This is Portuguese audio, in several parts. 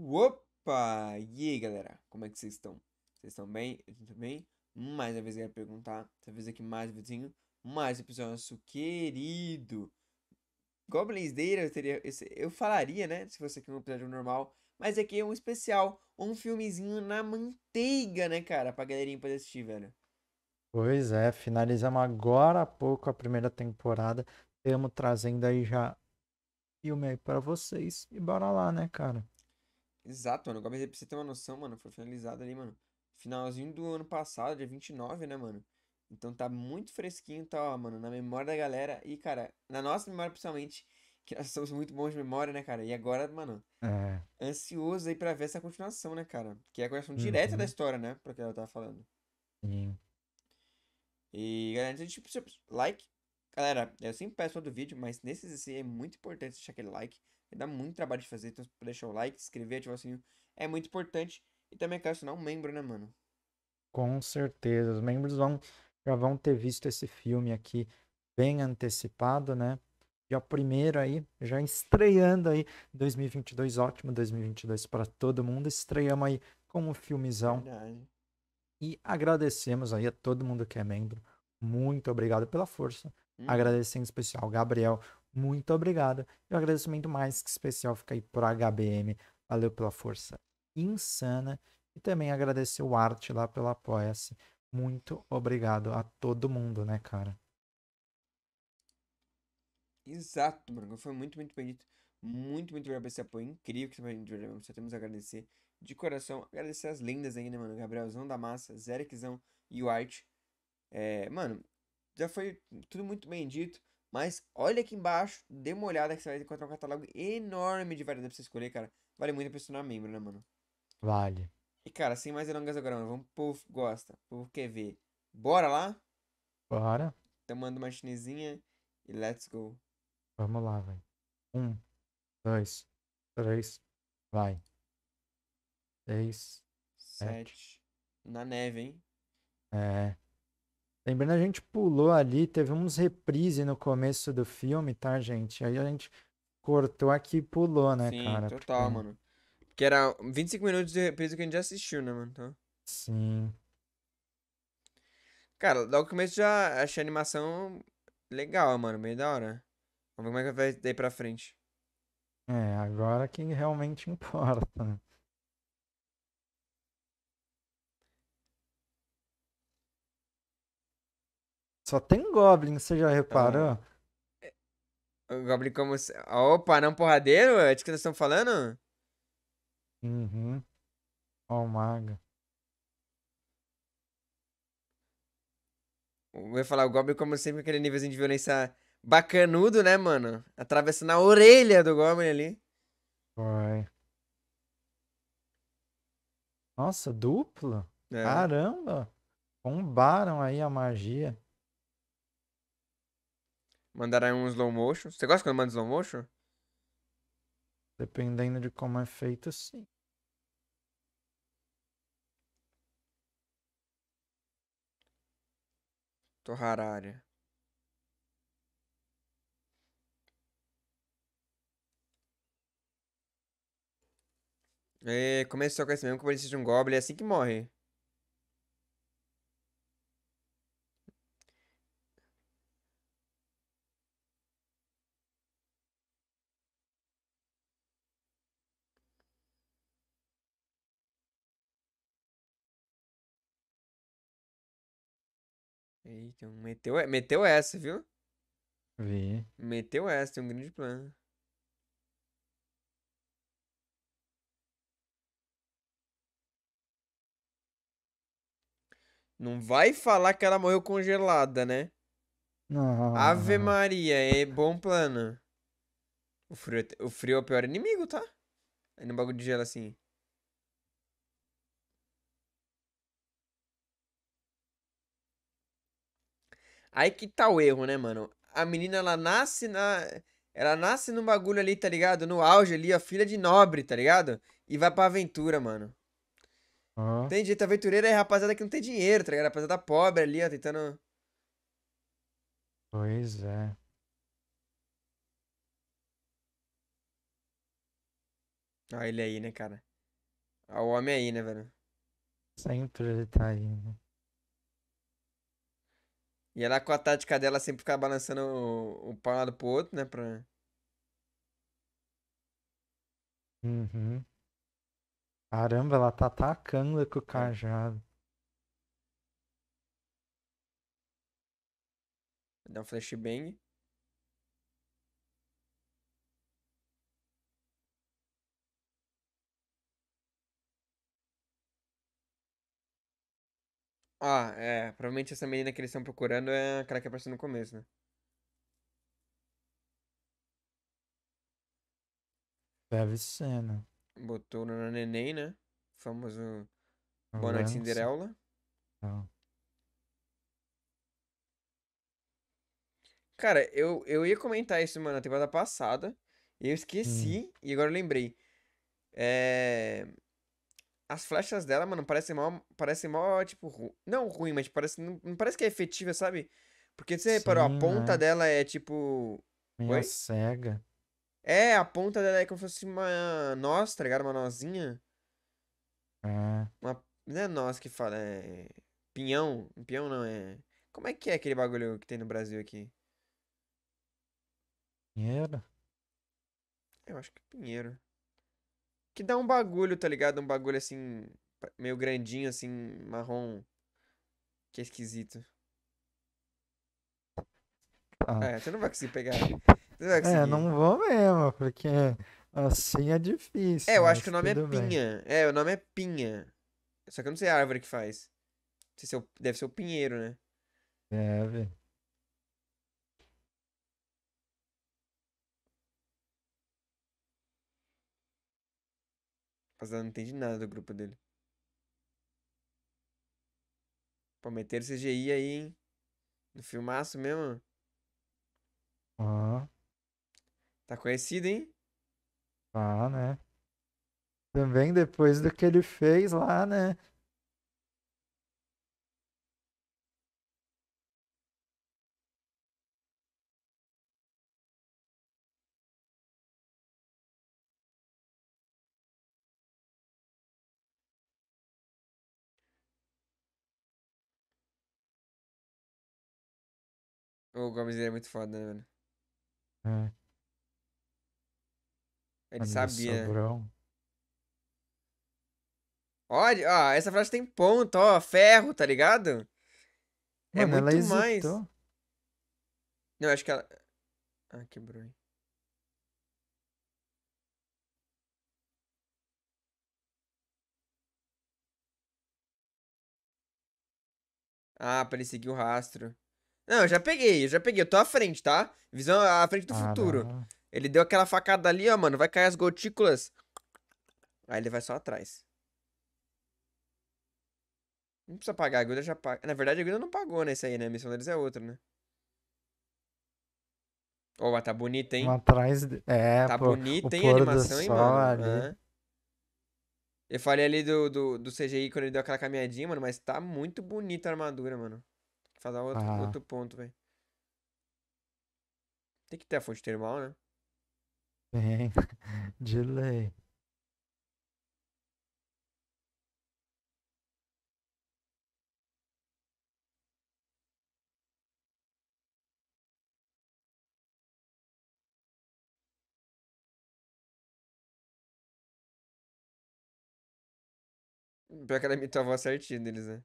Opa! E aí, galera? Como é que vocês estão? Vocês estão bem? Eu tô bem? Mais uma vez eu ia perguntar, talvez aqui mais um videozinho, mais um episódio nosso querido Goblins deira eu, teria, eu falaria, né, se fosse aqui um episódio normal, mas aqui é um especial, um filmezinho na manteiga, né, cara, pra galerinha poder assistir, velho. Pois é, finalizamos agora há pouco a primeira temporada, estamos trazendo aí já filme aí pra vocês e bora lá, né, cara? Exato, mano. O é pra você ter uma noção, mano, foi finalizado ali, mano. Finalzinho do ano passado, dia 29, né, mano? Então tá muito fresquinho, tá, ó, mano, na memória da galera. E, cara, na nossa memória, principalmente, que nós somos muito bons de memória, né, cara? E agora, mano, é. ansioso aí pra ver essa continuação, né, cara? Que é a continuação uhum. direta da história, né? Pra que ela tava tá falando. Sim. E, galera, antes de tipo, like. Galera, eu sempre peço todo vídeo, mas nesse assim é muito importante deixar aquele like dá muito trabalho de fazer, então deixa o like, se inscrever, ativar o sininho. É muito importante. E também quero assinar um membro, né, mano? Com certeza. Os membros vão, já vão ter visto esse filme aqui bem antecipado, né? já primeiro aí, já estreando aí 2022, ótimo 2022 para todo mundo. Estreamos aí com um filmezão. Verdade. E agradecemos aí a todo mundo que é membro. Muito obrigado pela força. Hum. em especial Gabriel, muito obrigado. E um agradecimento mais que especial fica aí pro HBM. Valeu pela força insana. E também agradecer o Arte lá pelo Apoia-se. Muito obrigado a todo mundo, né, cara? Exato, mano Foi muito, muito dito. Muito, muito obrigado por esse apoio incrível que você gente Só temos a agradecer de coração. Agradecer as lindas ainda, mano. Gabrielzão da Massa, Zerekzão e o Arte. É, mano, já foi tudo muito bem dito. Mas olha aqui embaixo, dê uma olhada que você vai encontrar um catálogo enorme de variedades pra você escolher, cara. Vale muito a pessoa tornar membro, né, mano? Vale. E, cara, sem mais delongas agora, mano. Vamos, povo gosta, povo quer ver. Bora lá? Bora. Tomando então uma chinesinha e let's go. Vamos lá, velho. Um, dois, três, vai. Seis, sete. sete. Na neve, hein? É. Lembrando, a gente pulou ali, teve uns reprise no começo do filme, tá, gente? Aí a gente cortou aqui e pulou, né, Sim, cara? Sim, total, porque... mano. Porque era 25 minutos de reprise que a gente já assistiu, né, mano? Então... Sim. Cara, logo no começo já achei a animação legal, mano, bem da hora. Vamos ver como é que vai daí pra frente. É, agora que realmente importa, né? Só tem Goblin, você já reparou? Então, é, Goblin como. Opa, não porradeiro? É de que nós estamos falando? Uhum. Ó, o mago. Eu ia falar, o Goblin, como sempre, aquele nívelzinho de violência bacanudo, né, mano? Atravessando a orelha do Goblin ali. Vai. Nossa, dupla? É. Caramba! Combaram aí a magia. Mandaram aí um slow motion. Você gosta quando manda slow motion? Dependendo de como é feito, sim. Torrarária. É, começou com esse mesmo que o de um Goblin, é assim que morre. Eita, meteu, é, meteu essa, viu? Vi. Meteu essa, tem um grande plano. Não vai falar que ela morreu congelada, né? Não. Ave Maria, é bom plano. O frio, é o frio é o pior inimigo, tá? Aí no bagulho de gelo assim. Aí que tá o erro, né, mano? A menina, ela nasce na. Ela nasce num bagulho ali, tá ligado? No auge ali, ó, filha de nobre, tá ligado? E vai pra aventura, mano. Uhum. Tem jeito, aventureira é rapaziada que não tem dinheiro, tá ligado? Rapaziada pobre ali, ó, tentando. Pois é. Olha ele aí, né, cara? Olha o homem aí, né, velho? Sempre ele tá aí, né? E ela com a tática dela sempre ficar balançando o, o pau um lado pro outro, né? Pra... Uhum. Caramba, ela tá atacando com o é. cajado. Vou dar um flashbang. Ah, é. Provavelmente essa menina que eles estão procurando é aquela que apareceu no começo, né? Deve ser, né? Botou na neném, né? O famoso tá Boa Noite Cinderela. Tá. Cara, eu, eu ia comentar isso, mano, na temporada passada. E eu esqueci, hum. e agora eu lembrei. É as flechas dela, mano, parecem mó, parecem mal tipo, ru... não ruim, mas parece, não, não, parece que é efetiva, sabe? Porque você Sim, reparou, a ponta dela é tipo... Meio Oi? cega. É, a ponta dela é como se fosse uma noz, tá ligado? Uma nozinha. É. Uma... Não é noz que fala, é... Pinhão. Pinhão não, é... Como é que é aquele bagulho que tem no Brasil aqui? Pinheiro? Eu acho que é pinheiro. Que dá um bagulho, tá ligado? Um bagulho assim, meio grandinho, assim, marrom. Que é esquisito. Ah. É, você não vai conseguir pegar. Não vai é, conseguir. É, não vou mesmo, porque assim é difícil. É, eu acho que o nome é pinha. Bem. É, o nome é pinha. Só que eu não sei a árvore que faz. Deve ser é o, deve ser o pinheiro, né? Deve. Mas ela não entende nada do grupo dele. Pô, meteram CGI aí, hein? No filmaço mesmo. Ah. Tá conhecido, hein? Ah, né? Também depois do que ele fez lá, né? O Gomes é muito foda, né, mano? É. Ele sabia. Olha, ó, essa frase tem ponto, ó, ferro, tá ligado? É mano, é muito ela hesitou. mais. Não, acho que ela. Ah, quebrou. Ah, pra ele seguir o rastro. Não, eu já peguei, eu já peguei. Eu tô à frente, tá? Visão à frente do ah, futuro. Não. Ele deu aquela facada ali, ó, mano. Vai cair as gotículas. Aí ele vai só atrás. Não precisa pagar, a agulha já paga. Na verdade, a agulha não pagou nesse aí, né? A missão deles é outra, né? Ô, oh, mas tá bonita, hein? Atrás de... É, Tá bonita, hein, a animação, hein, mano? Ah. Eu falei ali do, do, do CGI quando ele deu aquela caminhadinha, mano, mas tá muito bonita a armadura, mano. Falar outro, ah. outro ponto, velho. Tem que ter a fonte termal, né? Tem. De lei. Pior que a imitou a voz certinha deles, né?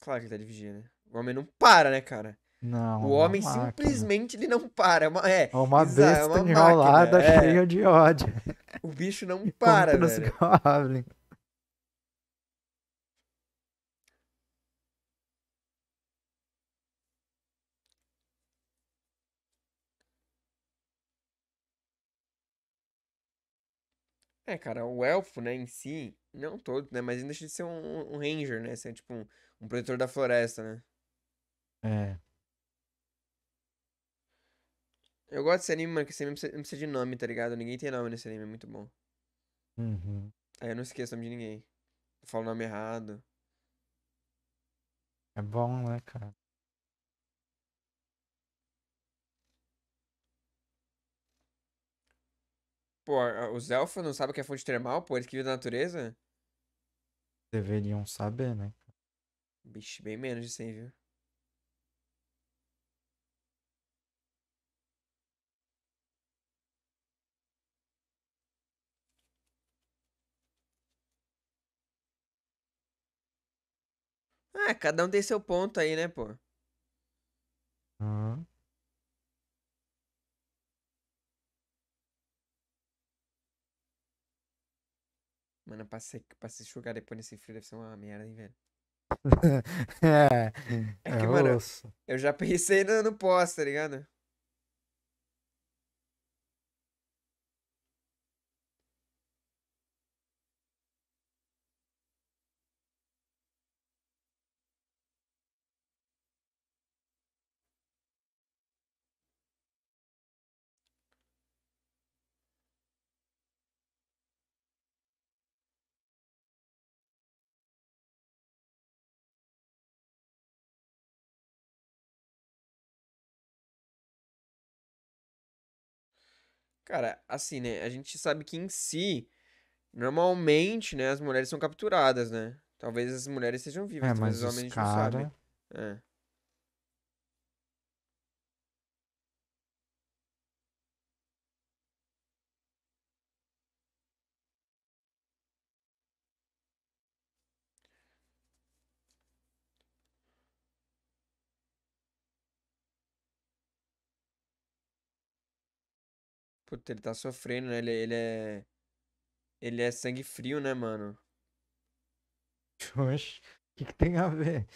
Claro que ele tá de vigia, né? O homem não para, né, cara? Não. O é homem máquina. simplesmente ele não para. É uma, é, é uma besta é uma enrolada máquina, é. cheia de ódio. O bicho não para, velho. Goblin. É, cara, o elfo, né, em si, não todo, né, mas ainda deixa de ser um, um ranger, né, ser tipo um, um protetor da floresta, né? É. Eu gosto desse anime, mano, que esse anime não precisa de nome, tá ligado? Ninguém tem nome nesse anime, é muito bom. Uhum. Aí eu não esqueço o nome de ninguém. Eu falo o nome errado. É bom, né, cara? Pô, os elfos não sabem o que é fonte termal, pô? Eles que vivem da natureza? Deveriam saber, né? Bicho, bem menos de 100, viu? Ah, cada um tem seu ponto aí, né, pô? Hum. Mano, pra se, jogar depois nesse frio deve ser uma merda, hein, velho? é, é, que, é mano, eu já pensei no, no pós, tá ligado? Cara, assim, né? A gente sabe que em si, normalmente, né, as mulheres são capturadas, né? Talvez as mulheres sejam vivas, é, mas, os homens cara... não sabem. É. Puta, ele tá sofrendo, né? Ele, é, ele é. Ele é sangue frio, né, mano? Oxe, o que, que tem a ver?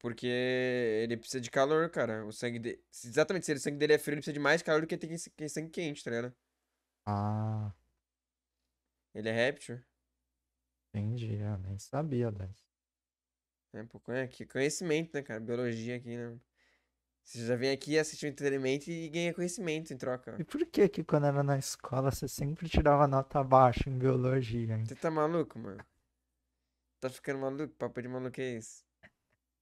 Porque ele precisa de calor, cara. O sangue dele. Exatamente, se o sangue dele é frio, ele precisa de mais calor do que tem que sangue quente, tá ligado? Ah. Ele é réptil. Entendi, eu nem sabia dessa. Né? É, pô, que conhecimento, né, cara? Biologia aqui, né? Você já vem aqui, assiste um entretenimento e ganha conhecimento em troca. E por que que quando era na escola você sempre tirava nota baixa em biologia, hein? Você tá maluco, mano? Tá ficando maluco? Papo de maluco é isso?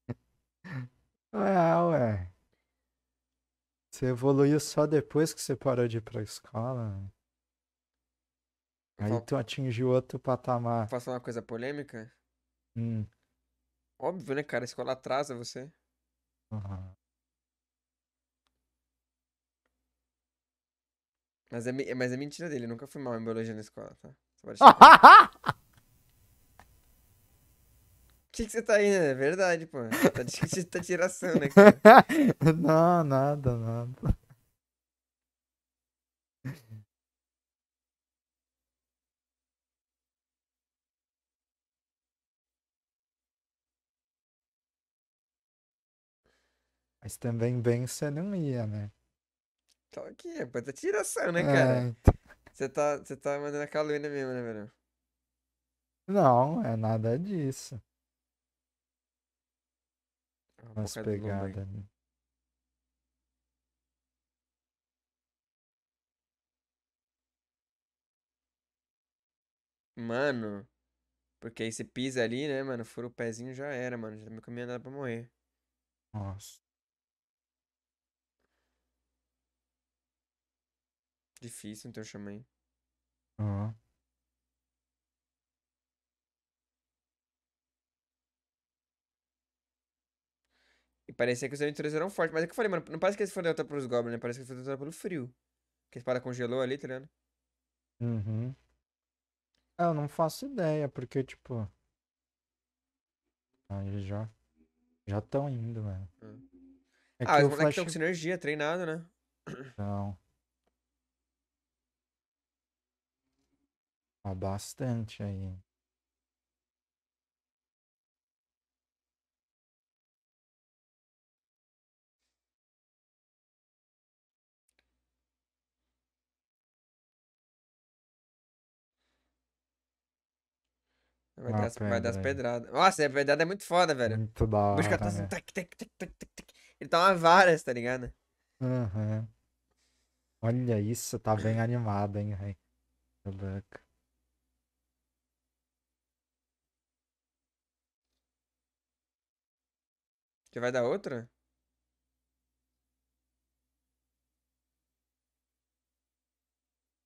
ué, ué. Você evoluiu só depois que você parou de ir pra escola. Aí Fal... tu atingiu outro patamar. Faça uma coisa polêmica? Hum. Óbvio, né, cara? A escola atrasa você. Uhum. Mas é, é, mas é mentira dele, eu nunca fui mal em biologia na escola, tá? Só Por que, que você tá aí, né? É verdade, pô. Tá de, tá tiração, né? Não, nada, nada. Mas também bem você não ia, né? Tá aqui, é puta tiração, né, cara? É, então. Você é. tá, você tá mandando a calúnia mesmo, né, velho? Não, é nada disso. Tá uma Umas pegadas, né? Mano, porque aí você pisa ali, né, mano? Fura o pezinho já era, mano. Já tá me caminhando pra morrer. Nossa. Difícil, então eu chamei. Ó. E parecia que os aventureiros eram fortes. Mas é que eu falei, mano, não parece que eles foram derrotados pelos goblins, né? Parece que eles foram derrotados pelo frio. Que a espada congelou ali, tá ligado? Uhum. É, eu não faço ideia, porque, tipo... Ah, eles já... Já estão indo, mano. É, é ah, os moleques estão com sinergia, treinado, né? Então... Há bastante aí. Vai, ah, dar, vai dar as pedradas. Nossa, a é pedrada é muito foda, velho. Muito da hora. assim, Ele tá uma vara, tá ligado? Aham. Uhum. Olha isso, tá bem animado, hein, velho. Que Você vai dar outra?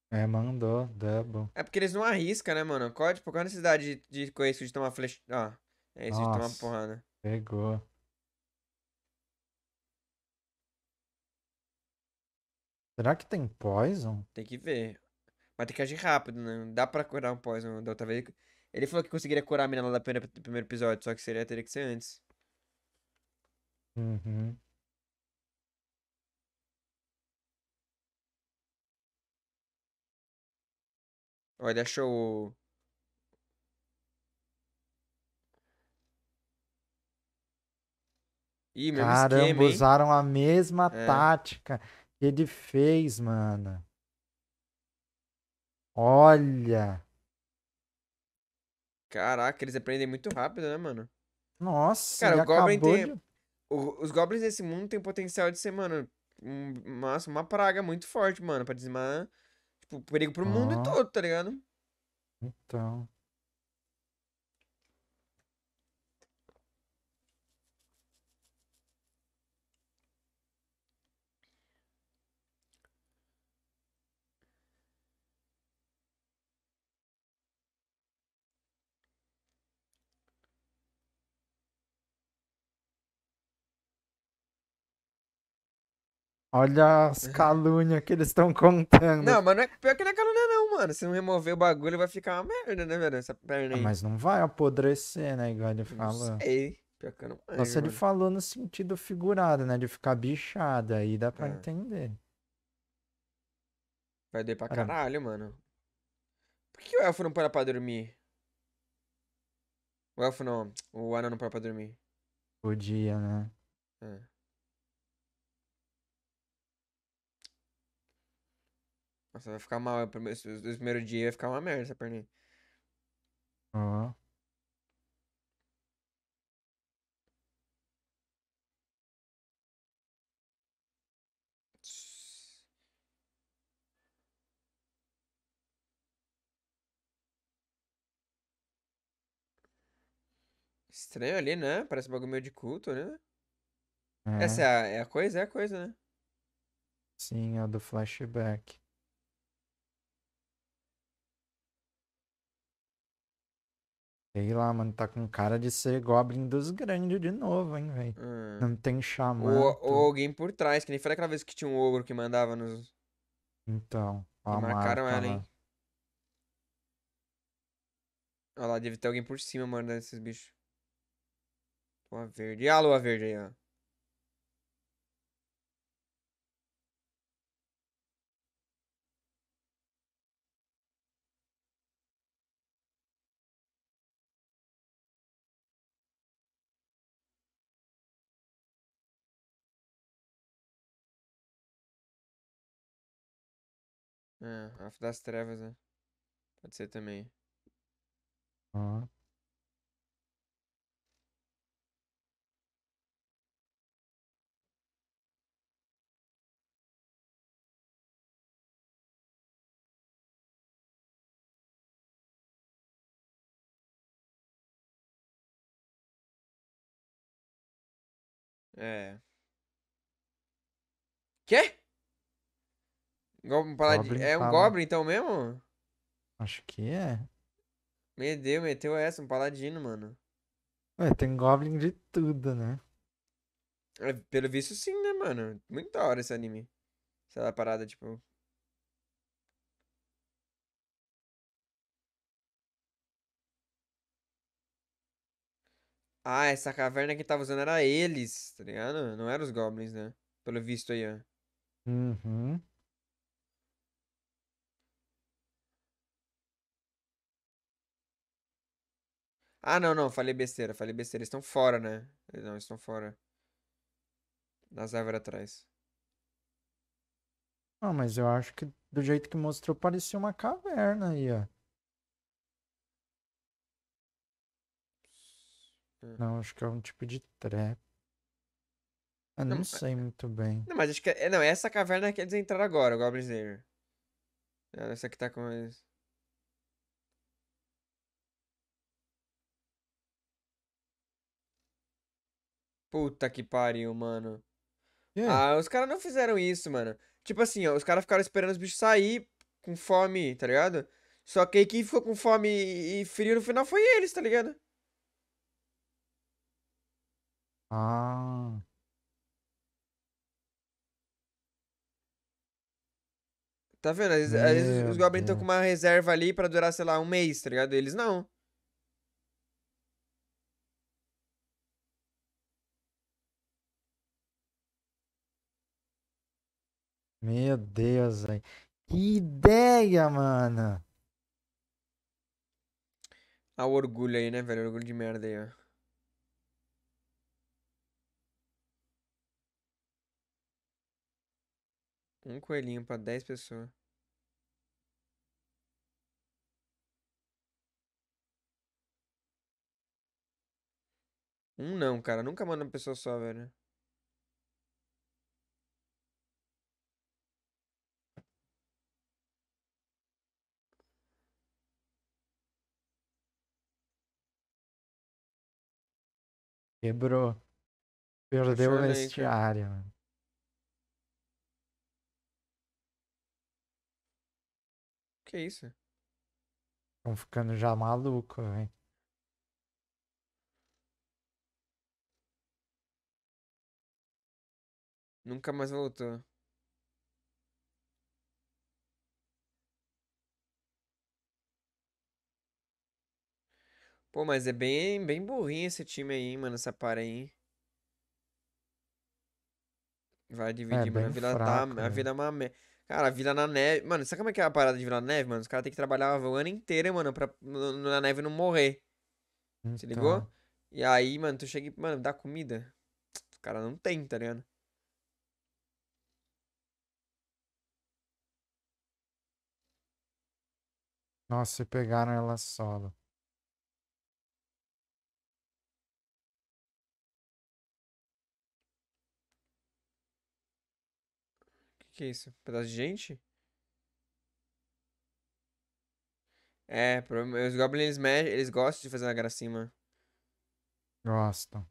É, mandou, double. É porque eles não arriscam, né, mano? Qual, é, tipo, qual é a necessidade de, de, com isso de tomar flecha? Ó, ah, é isso de tomar porrada. Pegou. Será que tem poison? Tem que ver. Mas tem que agir rápido, né? Dá pra curar um poison da outra vez. Ele falou que conseguiria curar a mina lá da primeira, do primeiro episódio, só que seria teria que ser antes. Uhum. Olha, deixa eu. Ih, mesmo esquema, Caramba, hein? usaram a mesma É. tática que ele fez, mano. Olha. Caraca, eles aprendem muito rápido, né, mano? Nossa, Cara, ele o Goblin acabou tem. de. O, os goblins desse mundo têm potencial de ser, mano, um, uma, uma praga muito forte, mano, pra dizimar, tipo, perigo pro ah. mundo todo, tá ligado? Então. Olha as é. calúnias que eles estão contando. Não, mas não é pior que não é calúnia, não, mano. Se não remover o bagulho, vai ficar uma merda, né, velho? Essa perna ah, aí. Ah, mas não vai apodrecer, né? Igual ele falou. Não sei. Pior que eu não Nossa, ele falou no sentido figurado, né? De ficar bichada. Aí dá pra é. entender. Vai doer pra caralho, mano. Por que o elfo não para pra dormir? O elfo não. O anão não para pra dormir. Podia, né? É. Nossa, vai ficar mal. Os primeiros dias vai ficar uma merda essa perninha. Estranho ali, né? Parece um bagulho meio de culto, né? Uhum. Essa é a, é a coisa? É a coisa, né? Sim, a do flashback. Sei lá, mano, tá com cara de ser Goblin dos grandes de novo, hein, velho. Hum. Não tem chamado. Ou, ou, alguém por trás, que nem foi aquela vez que tinha um ogro que mandava nos. Então. Ó, e marcaram marca, ela, hein? Olha lá, deve ter alguém por cima mandando esses bichos. Lua verde. E a lua verde aí, ó. É, Arco das Trevas, né? Pode ser também. Ah. É. Quê? Goblin Paladino. é um Goblin então mesmo? Acho que é. Meu Deus, meteu essa, um Paladino, mano. Ué, tem Goblin de tudo, né? É, pelo visto, sim, né, mano? Muito da hora esse anime. Essa parada, tipo. Ah, essa caverna que tava usando era eles, tá ligado? Não eram os goblins, né? Pelo visto aí, ó. Uhum. Ah, não, não, falei besteira, falei besteira. Eles estão fora, né? Não, eles estão fora. Nas árvores atrás. Ah, mas eu acho que do jeito que mostrou parecia uma caverna aí, ó. Hum. Não, acho que é um tipo de trap. Eu não, não sei muito bem. Não, mas acho que. É, não, essa caverna é que eles entraram agora, o Goblin Slayer. Essa que tá com eles. Puta que pariu, mano. Yeah. É. Ah, os caras não fizeram isso, mano. Tipo assim, ó, os caras ficaram esperando os bichos sair com fome, tá ligado? Só que aí quem ficou com fome e frio no final foi eles, tá ligado? Ah. Tá vendo? Às, vezes os goblins estão com uma reserva ali pra durar, sei lá, um mês, tá ligado? Eles não. Meu Deus, velho. Que ideia, mano. Olha ah, o orgulho aí, né, velho? orgulho de merda aí, ó. Um coelhinho pra 10 pessoas. Um não, cara. Nunca manda uma pessoa só, velho. Quebrou. Perdeu o vestiário, mano. Que isso? Estão ficando já maluco, velho. Nunca mais voltou. Pô, mas é bem, bem burrinho esse time aí, mano, essa para aí. Hein? Vai é dividir, é, mano. A vila tá, fraco, tá. A vila é uma. Cara, a vila na neve. Mano, sabe como é que é a parada de vila na neve, mano? Os caras têm que trabalhar o ano inteiro, mano, pra na neve não morrer. Então... Se ligou? Então. E aí, mano, tu chega e, mano, dá comida. Os caras não tem, tá ligado? Nossa, pegaram ela solo. que é isso? Um pedaço de gente? É, os Goblins eles, gostam de fazer uma gracinha, mano. Gostam.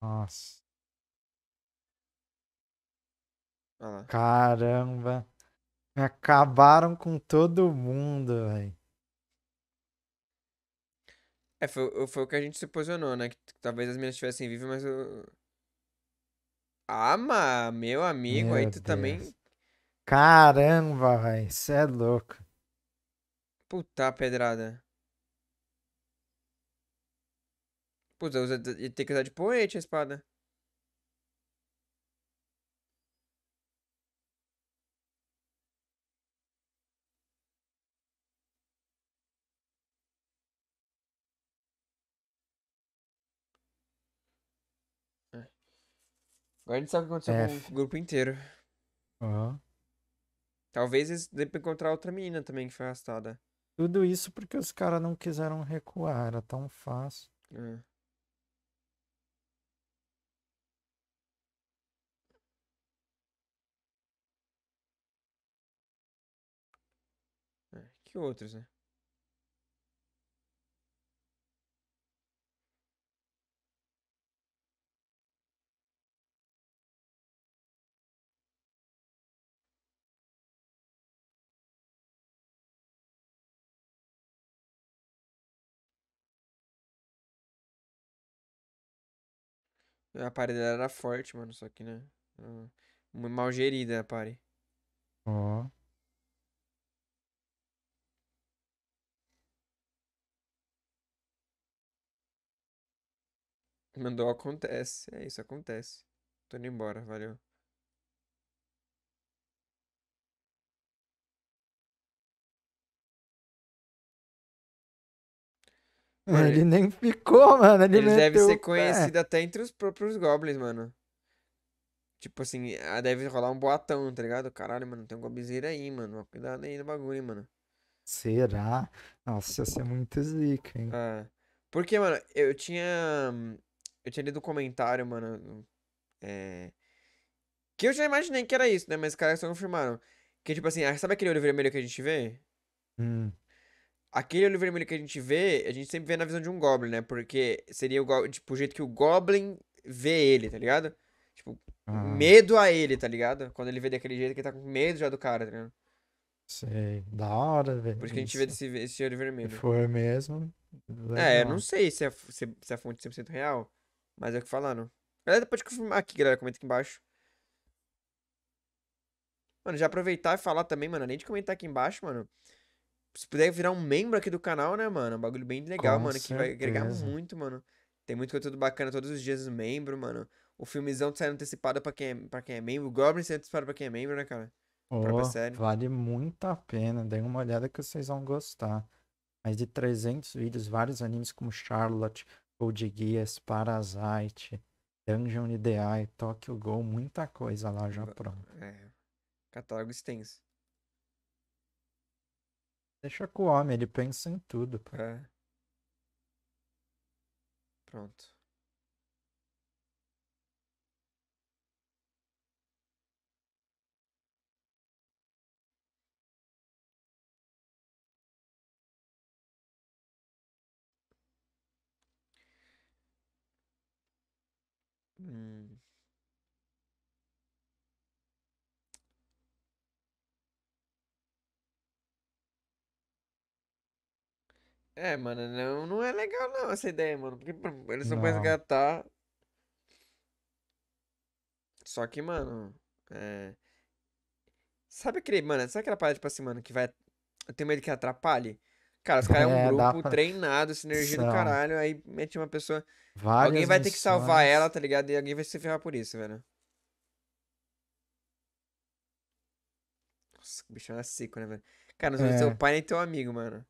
Nossa. Ah Caramba. Me acabaram com todo mundo, velho. É, foi, foi o que a gente se posicionou, né? Que talvez as meninas estivessem vivas, mas eu... Ah, mas, meu amigo, meu aí tu Deus. também. Caramba, velho, cê é louco. Puta pedrada. Putz, eu ia ter que usar de poente a espada. Agora a gente sabe o que aconteceu F. com o grupo inteiro. Uhum. Talvez eles dê pra encontrar outra menina também que foi arrastada. Tudo isso porque os caras não quiseram recuar, era tão fácil. É. É, que outros, né? A party dela era forte, mano, só que, né? Hum, mal gerida a pare Ó. Oh. Mandou acontece. É isso, acontece. Tô indo embora, valeu. Mano, ele nem ficou, mano. Ele, ele deve ser conhecido até entre os próprios goblins, mano. Tipo assim, ah, deve rolar um boatão, tá ligado? Caralho, mano, tem um gobizeiro aí, mano. Cuidado aí no bagulho, mano. Será? Nossa, isso é muito zica, hein? É. Porque, mano, eu tinha. Eu tinha lido um comentário, mano. É. Que eu já imaginei que era isso, né? Mas os caras só confirmaram. Que, tipo assim, ah, sabe aquele olho vermelho que a gente vê? Hum. Aquele olho vermelho que a gente vê, a gente sempre vê na visão de um Goblin, né? Porque seria o, tipo, o jeito que o Goblin vê ele, tá ligado? Tipo, ah. medo a ele, tá ligado? Quando ele vê daquele jeito que ele tá com medo já do cara, tá ligado? Sei, da hora, velho. Por isso que a gente vê desse, esse olho vermelho. Se for mesmo. É, eu não sei se é, se, se é a fonte 100% real, mas é o que falaram. Galera, pode confirmar aqui, galera, comenta aqui embaixo. Mano, já aproveitar e falar também, mano, além de comentar aqui embaixo, mano, se puder virar um membro aqui do canal, né, mano? É um bagulho bem legal, Com mano, certeza. que vai agregar muito, mano. Tem muito conteúdo bacana todos os dias membro, mano. O filmezão tá saindo antecipado pra quem é, pra quem é membro. O Goblin saindo antecipado pra quem é membro, né, cara? Oh, própria série. Vale muito a pena. Dê uma olhada que vocês vão gostar. Mais de 300 vídeos, vários animes como Charlotte, Code Guias, Parasite, Dungeon DI, Tokyo Ghoul, muita coisa lá já pronta. É, catálogo extenso. Deixa com o homem, ele pensa em tudo. Pô. É. Pronto. Hum. É, mano, não, não é legal não essa ideia, mano. Porque eles não, vão resgatar. Só que, mano. É... Sabe aquele, mano, sabe aquela parada, tipo assim, mano, que vai. Eu tenho medo que atrapalhe? Cara, os caras é um é, grupo pra... treinado, sinergia São. do é caralho, aí mete uma pessoa. Várias alguém vai missões. ter que salvar ela, tá ligado? E alguém vai se ferrar por isso, velho. Nossa, o bichão é seco, né, velho? Cara, não é. teu pai nem teu amigo, mano.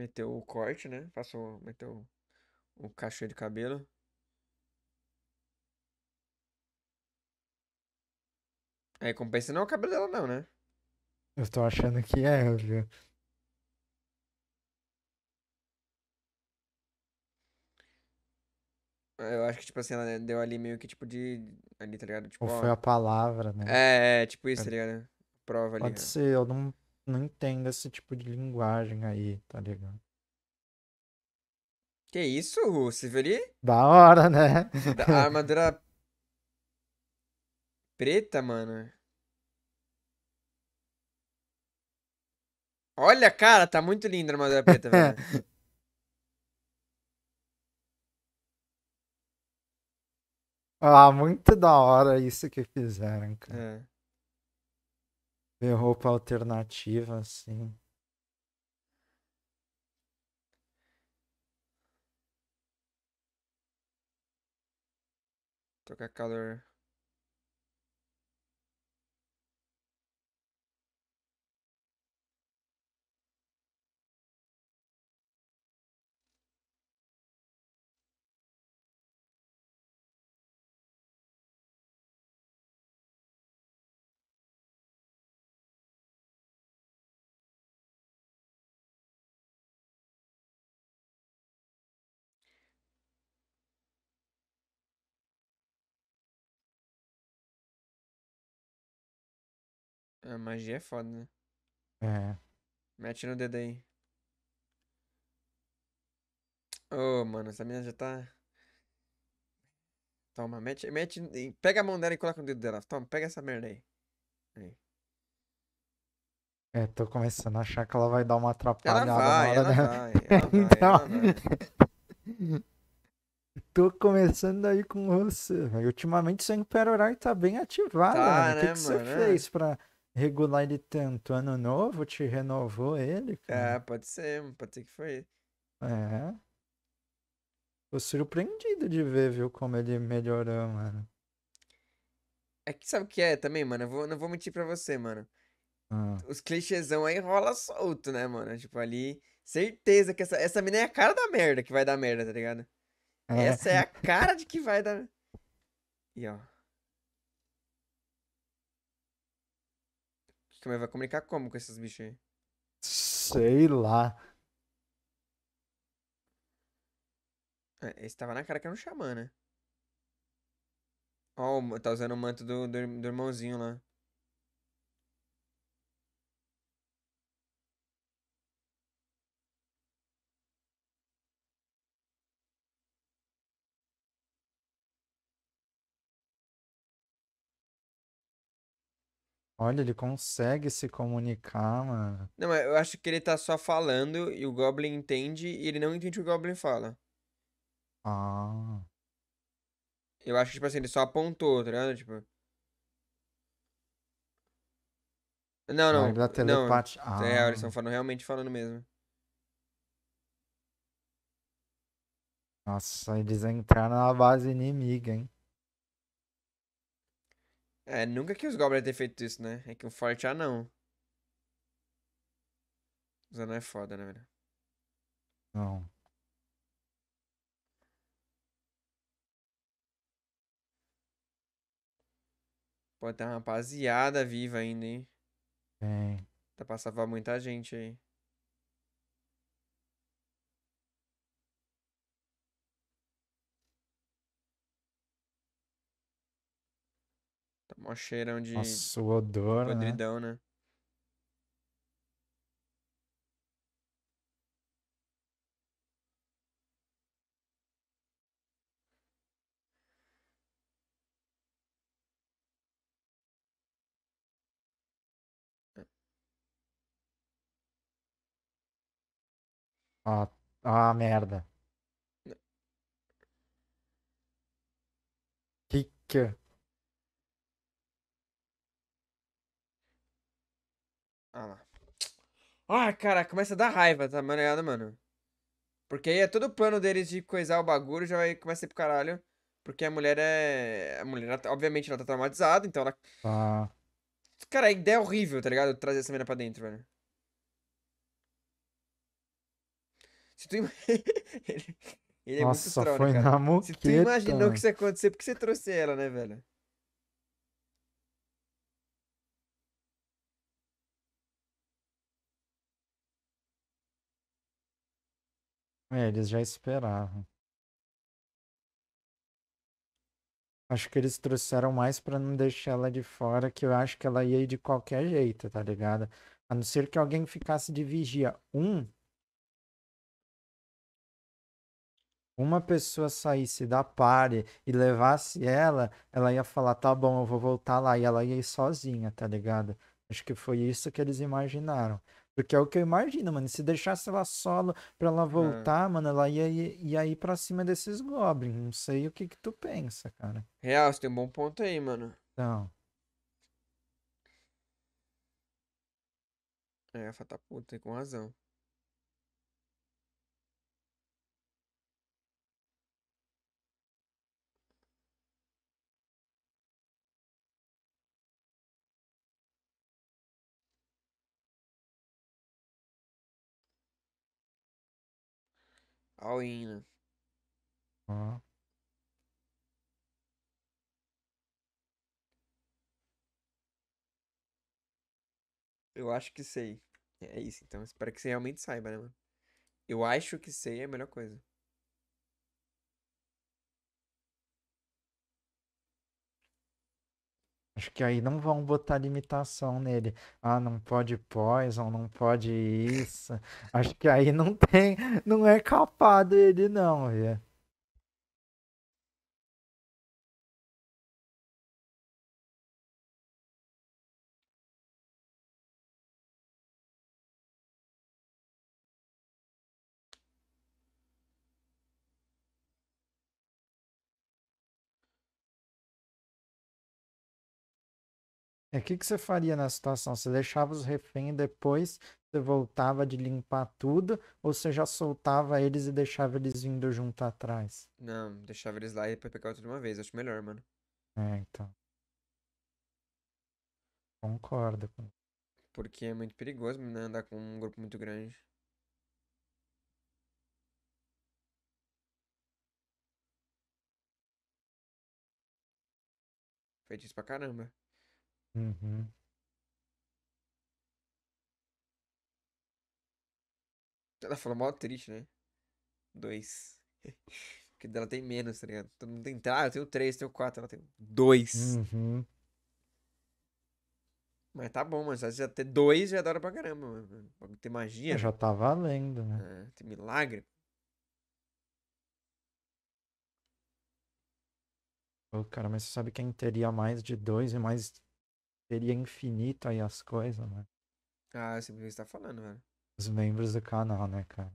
Meteu o corte, né? Passou, meteu o cachê de cabelo. A recompensa não é o cabelo dela, não, né? Eu tô achando que é, viu? Eu acho que, tipo assim, ela deu ali meio que, tipo, de. Ali, tá ligado? Tipo, Ou ó... foi a palavra, né? É, é tipo isso, é. tá ligado? Prova ali. Pode né? ser, eu não não entendo esse tipo de linguagem aí, tá ligado? Que isso, Siveri? Da hora, né? Da armadura preta, mano. Olha, cara, tá muito linda a armadura preta, velho. ah, muito da hora isso que fizeram, cara. É ver roupa alternativa, assim. Tocar calor. A magia é foda, né? É. Mete no dedo aí. Ô, oh, mano, essa menina já tá. Toma, mete, mete. Pega a mão dela e coloca no dedo dela. Toma, pega essa merda aí. aí. É, tô começando a achar que ela vai dar uma atrapalhada ela vai, na hora ela dela. Vai, ela então... ela vai. Então, tô começando aí com você. Ultimamente seu Império tá bem ativado. Tá, né? O que, né, que mano, você fez pra regular ele tanto ano novo, te renovou ele, cara. Ah, pode ser, pode ser que foi. É. Tô surpreendido de ver, viu, como ele melhorou, mano. É que sabe o que é também, mano? Eu vou, não vou mentir pra você, mano. Ah. Os clichêsão aí rola solto, né, mano? Tipo, ali, certeza que essa, essa mina é a cara da merda que vai dar merda, tá ligado? É. Essa é a cara de que vai dar. E ó. Tu também vai comunicar como com esses bichos aí? Sei lá. É, esse tava na cara que era um xamã, né? Ó, oh, tá usando o manto do, do, do irmãozinho lá. Olha, ele consegue se comunicar, mano. Não, mas eu acho que ele tá só falando e o Goblin entende e ele não entende o que o Goblin fala. Ah. Eu acho que, tipo assim, ele só apontou, tá ligado? Tipo. Não, não. da tá Não. Ah. É, eles estão ah. falando, realmente falando mesmo. Nossa, eles entraram na base inimiga, hein? É, nunca que os Goblins ter feito isso, né? É que um forte anão. Os anão é foda, né, velho? Não. Pô, tem uma rapaziada viva ainda, hein? Tem. Tá pra muita gente aí. Mó cheirão de. Nossa, o odor. Né? Podridão, né? né? Ah, ah, merda. Que que. É? Ah lá. Ah, cara, começa a dar raiva, tá ligado, mano? Porque aí é todo o plano deles de coisar o bagulho, já vai começar pro caralho. Porque a mulher é. A mulher, tá, obviamente, ela tá traumatizada, então ela. Ah. Cara, a ideia é horrível, tá ligado? Trazer essa menina pra dentro, velho. Se tu Ele, é Nossa, muito né, foi cara. Na muqueta, Se tu imaginou que isso ia acontecer, porque você trouxe ela, né, velho? É, eles já esperavam. Acho que eles trouxeram mais para não deixar ela de fora, que eu acho que ela ia ir de qualquer jeito, tá ligado? A não ser que alguém ficasse de vigia. Um. Uma pessoa saísse da pare e levasse ela, ela ia falar: tá bom, eu vou voltar lá. E ela ia ir sozinha, tá ligado? Acho que foi isso que eles imaginaram. Porque é o que eu imagino, mano. Se deixasse ela solo pra ela voltar, mano, ela ia, ia, ia ir pra cima desses goblins. Não sei o que que tu pensa, cara. Real, você tem um bom ponto aí, mano. Então. É, a tá puta, tem com razão. All in. Ah. Eu acho que sei. É isso, então. Espero que você realmente saiba, né, mano? Eu acho que sei é a melhor coisa. Acho que aí não vão botar limitação nele. Ah, não pode poison, não pode isso. Acho que aí não tem, não é capado ele não, viu? É, o que, que você faria na situação? Você deixava os reféns depois, você voltava de limpar tudo, ou você já soltava eles e deixava eles vindo junto atrás? Não, deixava eles lá e depois pegava tudo de uma vez, acho melhor, mano. É, então. Concordo com porque é muito perigoso né, andar com um grupo muito grande. Feitiço pra caramba. Uhum. Ela falou mó triste, né? Dois. Porque dela tem menos, tá ligado? Todo mundo tem. Ah, eu tenho três, eu tenho quatro, ela tem dois. Uhum. Mas tá bom, mas às já ter dois já dá pra caramba, mano. Tem magia. É, já tá valendo, né? É, tem milagre. Ô, cara, mas você sabe quem teria mais de dois e mais seria infinito aí as coisas, né? Ah, eu você está falando, velho. Os membros do canal, né, cara?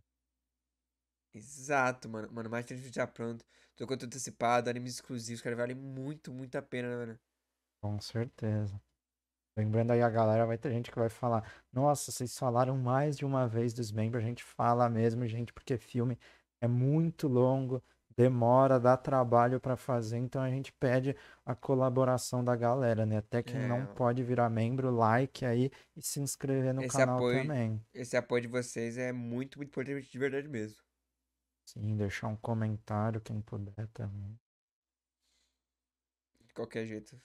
Exato, mano. Mano, mais gente já pronto. Tô conteúdo antecipado, animes exclusivos, cara, vale muito, muito a pena, né, velho? Com certeza. Lembrando aí a galera, vai ter gente que vai falar: Nossa, vocês falaram mais de uma vez dos membros. A gente fala mesmo, gente, porque filme é muito longo demora, dá trabalho para fazer, então a gente pede a colaboração da galera, né? Até quem é. não pode virar membro, like aí e se inscrever no esse canal apoio, também. Esse apoio de vocês é muito, muito importante de verdade mesmo. Sim, deixar um comentário quem puder também. De qualquer jeito.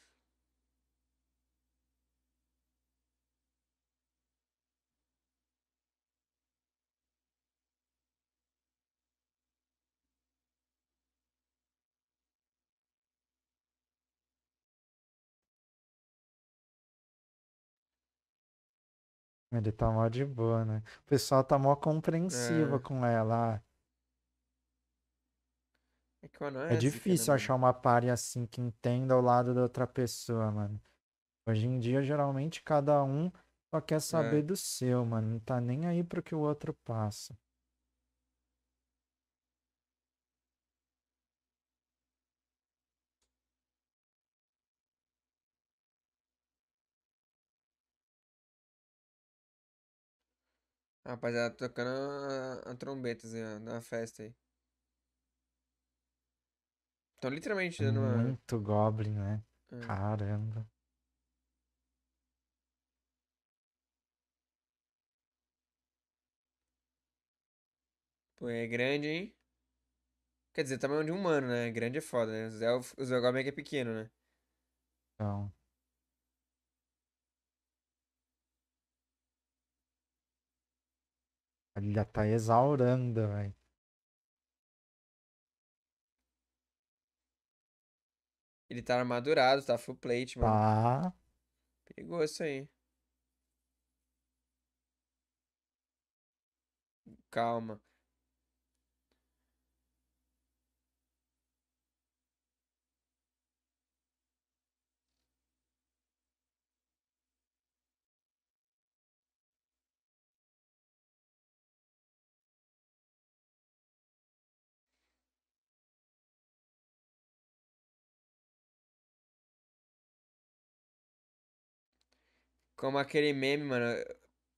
Ele tá mó de boa, né? O pessoal tá mó compreensiva é. com ela. Ah. É, que, é, é, assim é né, difícil achar uma pare assim que entenda o lado da outra pessoa, mano. Hoje em dia, geralmente, cada um só quer saber é. do seu, mano. Não tá nem aí pro que o outro passa. rapaziada tocando a, a na festa aí. Então literalmente é dando uma. Muito Goblin, né? É. Caramba. Pô, é grande, hein? Quer dizer, tamanho de humano, né? Grande é foda, né? O elfos, os goblin é que é pequeno, né? Então. Ele já tá exaurando, velho. Ele tá armadurado, tá full plate, mano. Ah, Tá. Perigoso aí. Calma. Como aquele meme, mano.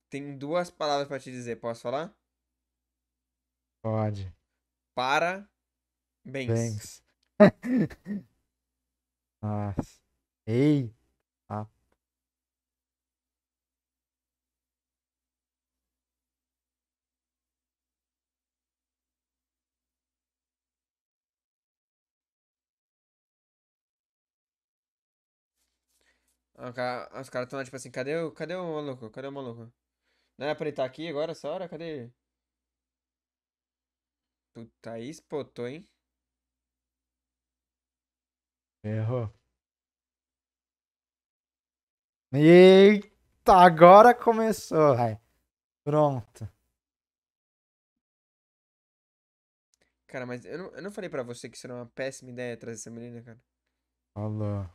Tem duas palavras para te dizer, posso falar? Pode. Para bens. Nossa. Ei. Os caras estão tipo assim, cadê o, cadê o maluco? Cadê o maluco? Não era pra ele estar tá aqui agora, essa hora? Cadê ele? Tu aí, espotou, hein? Errou. Eita, agora começou, vai. Pronto. Cara, mas eu não, eu não falei pra você que seria uma péssima ideia trazer essa menina, cara. Falou.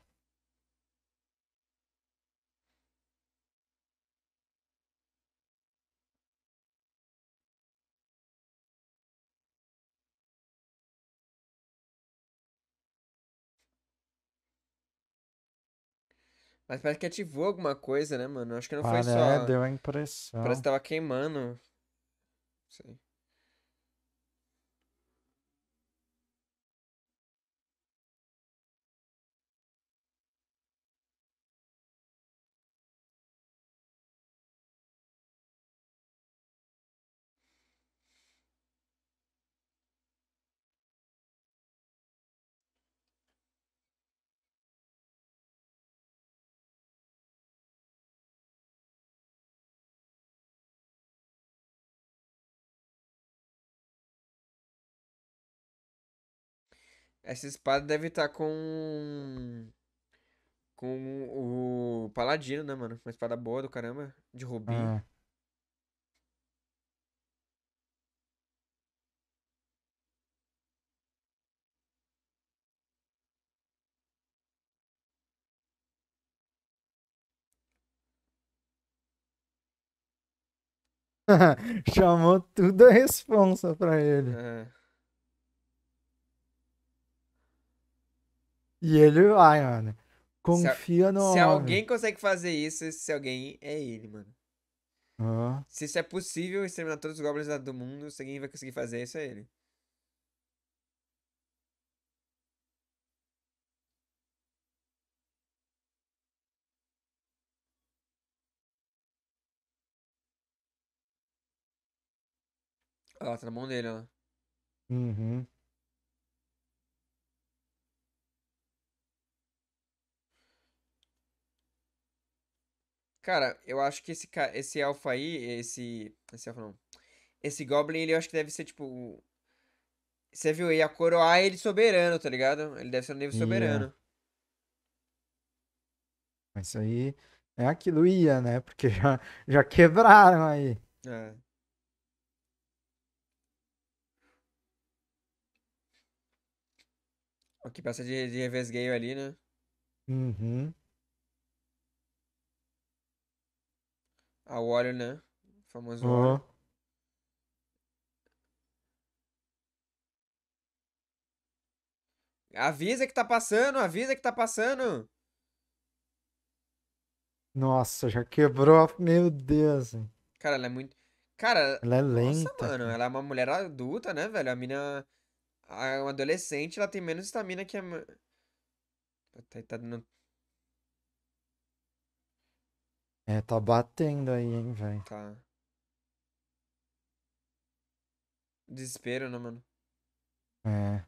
Mas parece que ativou alguma coisa, né, mano? Acho que não foi só. É, deu a impressão. Parece que tava queimando. Sei. Essa espada deve estar tá com. Com o Paladino, né, mano? Uma espada boa do caramba. De rubi. Ah. Chamou tudo a responsa pra ele. É. E ele vai, mano. Confia se, no Se alguém consegue fazer isso, se alguém é ele, mano. Ah. Se isso é possível, exterminar todos os goblins do mundo, se alguém vai conseguir fazer isso, é ele. Olha tá na mão dele, ó. Uhum. Cara, eu acho que esse, esse elfo aí, esse. Esse elfo não. Esse Goblin, ele eu acho que deve ser tipo. Você viu aí a coroar é ele soberano, tá ligado? Ele deve ser um nível soberano. Mas isso aí é aquilo ia, né? Porque já, já quebraram aí. É. O que passa de, de revés gay ali, né? Uhum. A Warrior, né? O famoso uhum. Warrior. Avisa que tá passando, avisa que tá passando. Nossa, já quebrou. Meu Deus. Cara, ela é muito. Cara, ela é lenta. Nossa, mano, ela é uma mulher adulta, né, velho? A mina. A, adolescente, ela tem menos estamina que a. Tá, tá dando É, tá batendo aí, hein, velho. Tá. Desespero, né, mano? É.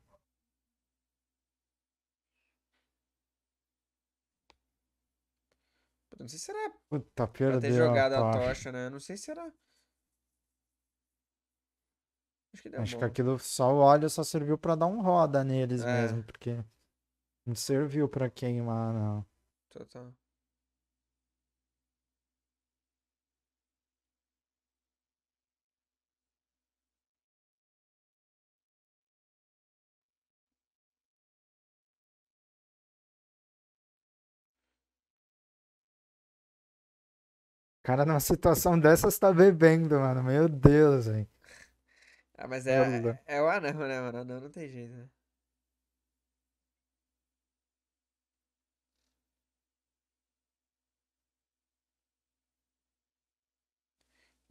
Não sei se será. Puta, perdeu. Pra ter jogado a tocha, a tocha né? Não sei se será. Acho que deu Acho bom. que aquilo só o óleo só serviu pra dar um roda neles é. mesmo, porque não serviu pra queimar, não. Total. cara numa situação dessas tá bebendo, mano. Meu Deus, velho. Ah, mas é, tá é, é o anão, né, mano? Anão não tem jeito, né?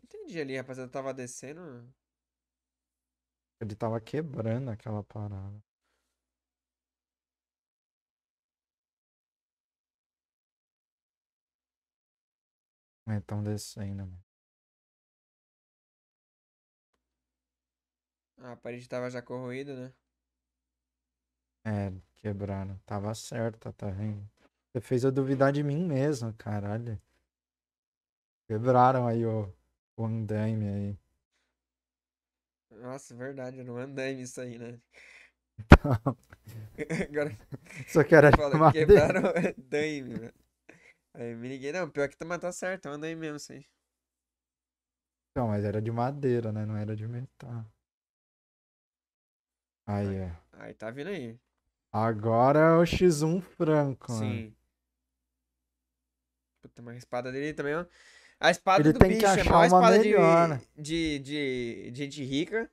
Entendi ali, rapaziada. Tava descendo. Ele tava quebrando aquela parada. É, tão descendo, mano. Né? Ah, a parede tava já corroída, né? É, quebraram. Tava certa, tá vendo? Você fez eu duvidar de mim mesmo, caralho. Quebraram aí o, o andaime aí. Nossa, verdade, era um andaime isso aí, né? Então... Agora... Só que era Quebraram o andaime, velho. Aí me liguei, não, pior que tá, matar tá certo, anda aí mesmo isso aí. Não, mas era de madeira, né? Não era de metal. Aí, é. Aí tá vindo aí. Agora é o X1 franco, né? Sim. Puta, mas a espada dele também, ó. É a espada Ele do tem bicho que é achar é uma espada melhor, de, né? de, de, de gente rica.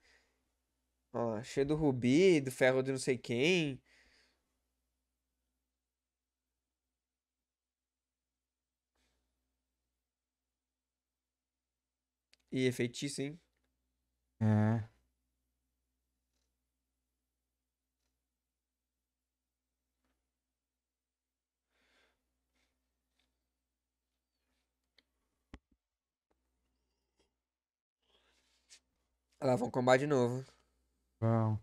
Ó, cheio do rubi, do ferro de não sei quem. E é feitiço, hein? É. Lá vão combar de novo. Vão.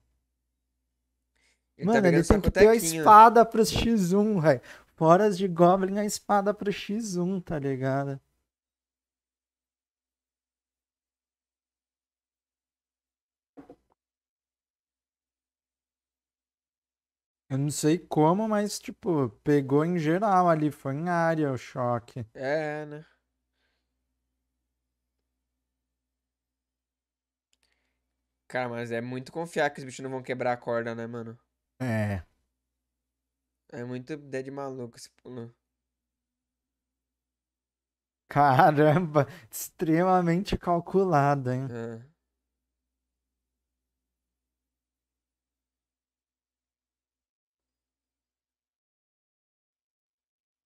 Ele tá Mano, tá eles têm que ter a espada pro X1, velho. Horas de Goblin, a espada pro X1, tá ligado? Eu não sei como, mas, tipo, pegou em geral ali, foi em área o choque. É, né? Cara, mas é muito confiar que os bichos não vão quebrar a corda, né, mano? É. É muito ideia de maluco esse pulo. Caramba, extremamente calculado, hein? É.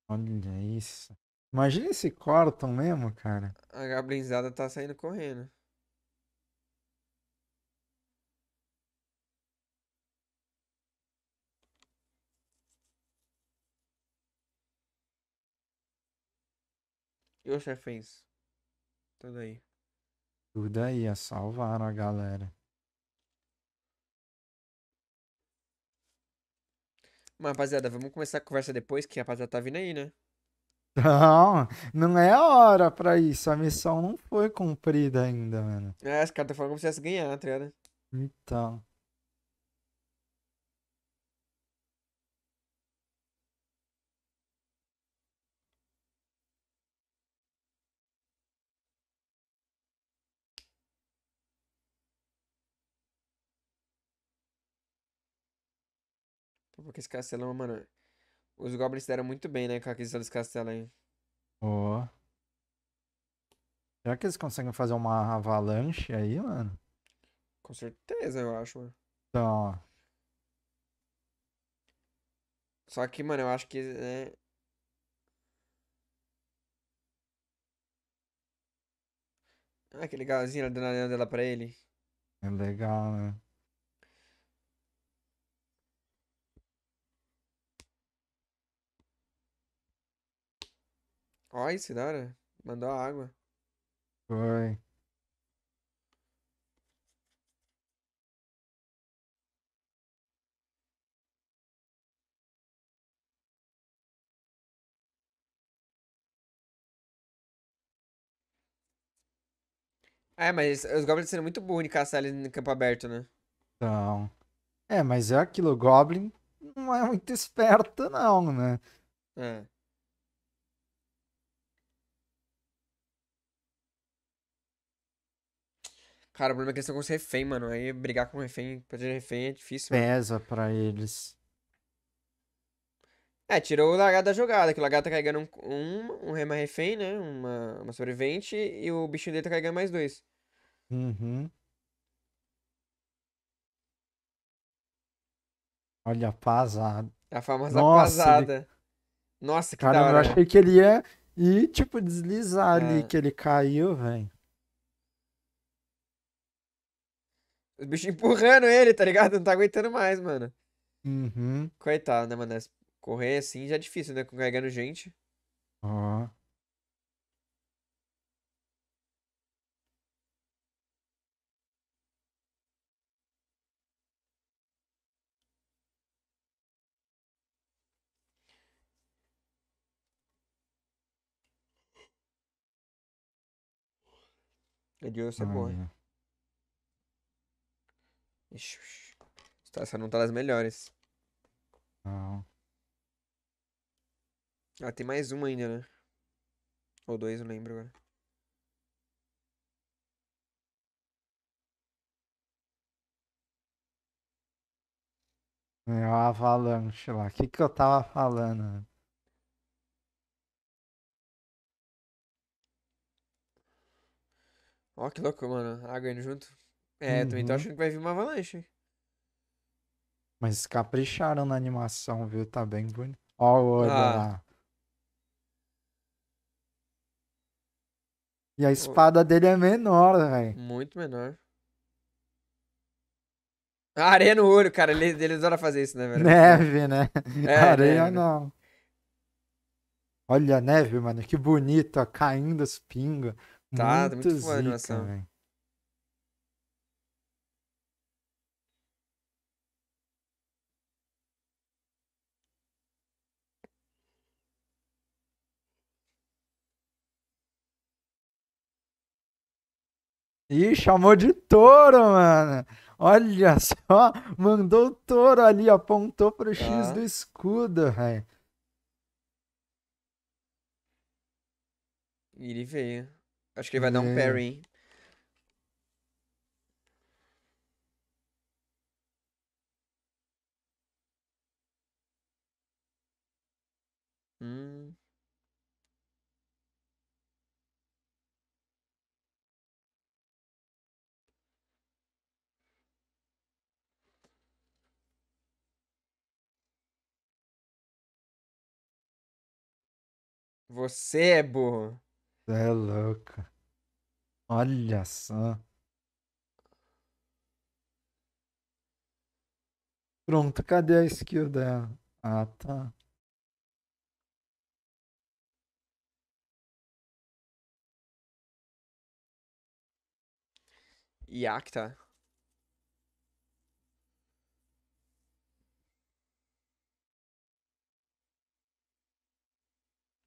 Olha isso. Imagina esse Corton mesmo, cara. A Gabrizada tá saindo correndo. E o chefes? Tudo aí. Tudo aí, é salvaram a galera. Mas, rapaziada, vamos começar a conversa depois, que a rapaziada tá vindo aí, né? Não, não é hora pra isso. A missão não foi cumprida ainda, mano. É, os caras estão falando como se ganhar, tá ligado? Então. porque esse castelão, mano. Os goblins deram muito bem, né, com a aquisição desse castelo aí. Ó. Oh. Será que eles conseguem fazer uma avalanche aí, mano? Com certeza, eu acho, mano. Então, ó. Só que, mano, eu acho que. Né... Ah, que legalzinho a dando dela pra ele. É legal, né? Olha, se da hora. Mandou a água. Foi. É, mas os goblins são muito burros de caçar eles no campo aberto, né? Então. É, mas é aquilo, o Goblin não é muito esperto, não, né? É. Cara, o problema é que eles estão com os refém, mano. Aí brigar com o refém, proteger refém é difícil. Mano. Pesa pra eles. É, tirou o lagarto da jogada, que o lagarto tá carregando um, um, rema refém, né? Uma, uma sobrevivente, e o bichinho dele tá carregando mais dois. Uhum. Olha, pasado. A famosa Nossa, pasada. Ele... Nossa, que Cara, eu achei que ele ia ir, tipo, deslizar é. ali, que ele caiu, velho. Os bichos empurrando ele, tá ligado? Não tá aguentando mais, mano. Uhum. Coitado, né, mano? Correr assim já é difícil, né? Carregando gente. Ah. Deus é ah, boa. É. Ixi, essa não tá das melhores. Não. Ah, tem mais uma ainda, né? Ou dois, não lembro agora. Meu avalanche lá. O que que eu tava falando? Ó, que louco, mano. Água indo junto. É, uhum. também tô uhum. achando que vai vir uma avalanche. Mas capricharam na animação, viu? Tá bem bonito. Ó o olho ah. lá. E a espada dele é menor, velho. Muito menor. A areia no olho, cara. Eles, eles adoram fazer isso, né, velho? Neve, né? É, areia neve. não. Olha a neve, mano. Que ó. Caindo as pingas. Tá, muito, tá muito zica, boa a animação. Véio. Ih, chamou de touro, mano. Olha só, mandou o touro ali, apontou pro X ah. do escudo, velho. Ele veio. Acho que ele vai é. dar um parry, hein? Hum. Você é burro. Você é louca. Olha só. Pronto, cadê a skill dela? Ah, tá. Iacta. Tá.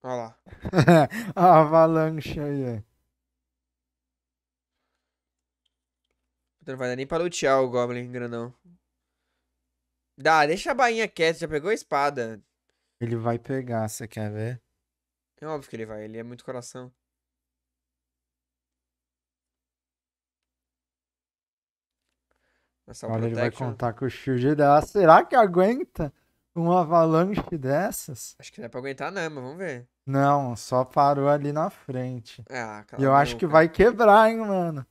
Olha lá. a avalanche aí, ó. É. Não vai dar nem para lutear o Goblin grandão. Dá, deixa a bainha quieta, já pegou a espada. Ele vai pegar, você quer ver? É óbvio que ele vai, ele é muito coração. Olha, ele vai contar com o shield dela. Será que aguenta? uma avalanche dessas. Acho que não é pra aguentar, não, mas vamos ver. Não, só parou ali na frente. Ah, e eu acho boca. que vai quebrar, hein, mano.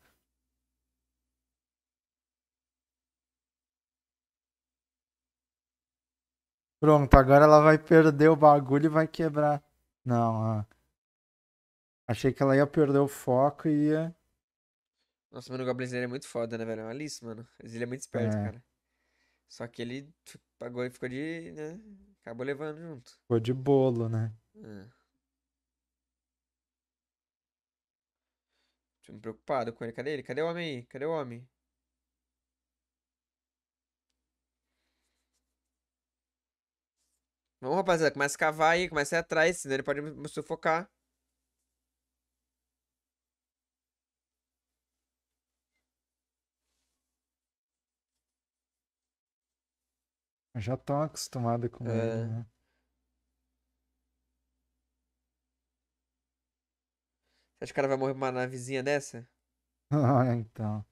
Pronto, agora ela vai perder o bagulho e vai quebrar. Não, ah. achei que ela ia perder o foco e ia. Nossa, mano, o Goblin é muito foda, né, velho? É uma mano. Ele é muito esperto, é. cara. Só que ele pagou e ficou de. né? Acabou levando junto. Ficou de bolo, né? É. Tô me preocupado com ele. Cadê ele? Cadê o homem aí? Cadê o homem? Vamos, rapaziada, começa a cavar aí, começa a ir atrás, senão ele pode me sufocar. Já estão acostumados com é... ele, né? Você acha que o cara vai morrer numa navezinha dessa? ah, então.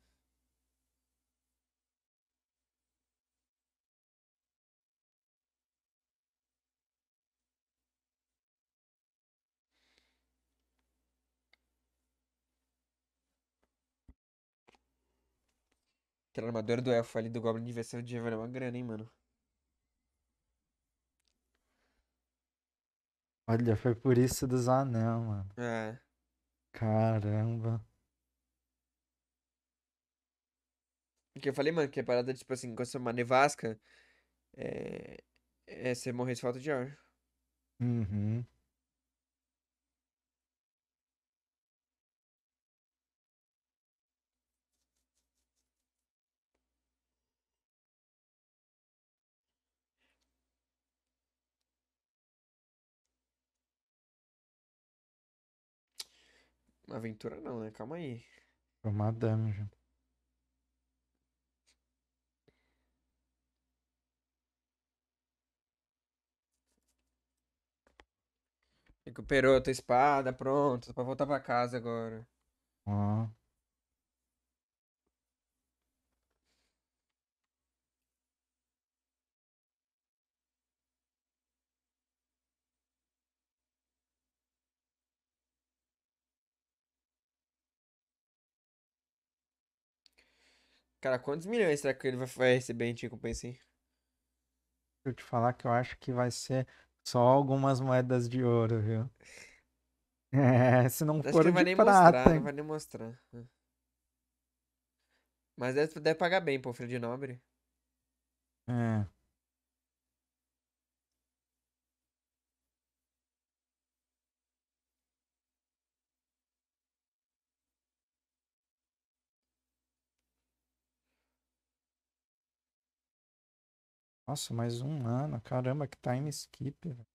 Aquela armadura do elfo ali do Goblin devia ser de Jeva é uma grana, hein, mano. Olha, foi por isso dos anel, mano. É. Caramba. Porque eu falei, mano, que a parada, tipo assim, quando você é uma nevasca, é, é você morrer de falta de ar. Uhum. Aventura não, né? Calma aí. É uma dungeon. Recuperou a tua espada, pronto, pra voltar pra casa agora. Ah. Cara, quantos milhões será que ele vai receber em recompensa, hein? Deixa eu te falar que eu acho que vai ser só algumas moedas de ouro, viu? É, se não acho for que vai nem prata. Mostrar, não vai nem mostrar. Né? Mas deve, deve pagar bem, pô, filho de nobre. É. Nossa, mais um ano. Caramba, que time skip. velho.